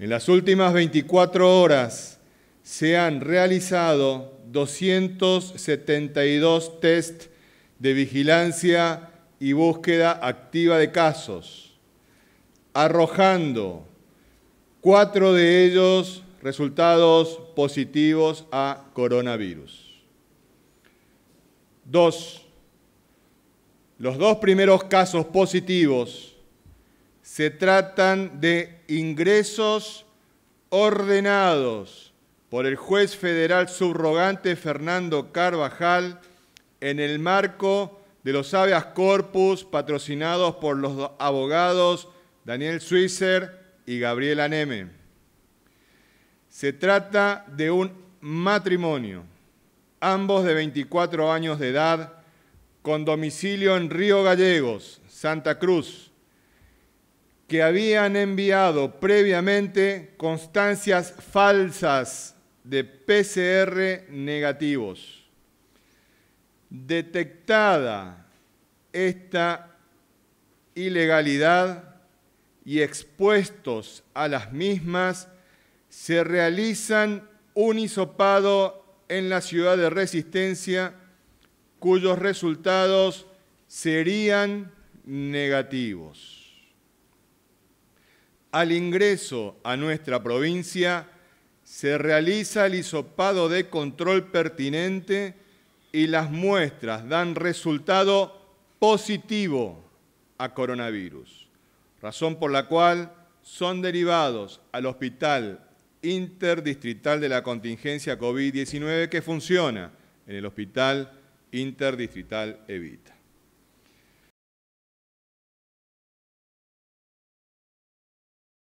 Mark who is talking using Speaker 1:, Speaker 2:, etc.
Speaker 1: En las últimas 24 horas se han realizado 272 test de vigilancia y búsqueda activa de casos, arrojando cuatro de ellos resultados positivos a coronavirus. Dos, los dos primeros casos positivos se tratan de ingresos ordenados por el juez federal subrogante Fernando Carvajal en el marco de los habeas corpus patrocinados por los abogados Daniel Suizer y Gabriela Neme. Se trata de un matrimonio, ambos de 24 años de edad, con domicilio en Río Gallegos, Santa Cruz, que habían enviado previamente constancias falsas de PCR negativos. Detectada esta ilegalidad y expuestos a las mismas, se realizan un hisopado en la ciudad de Resistencia cuyos resultados serían negativos al ingreso a nuestra provincia se realiza el hisopado de control pertinente y las muestras dan resultado positivo a coronavirus, razón por la cual son derivados al Hospital Interdistrital de la Contingencia COVID-19 que funciona en el Hospital Interdistrital Evita.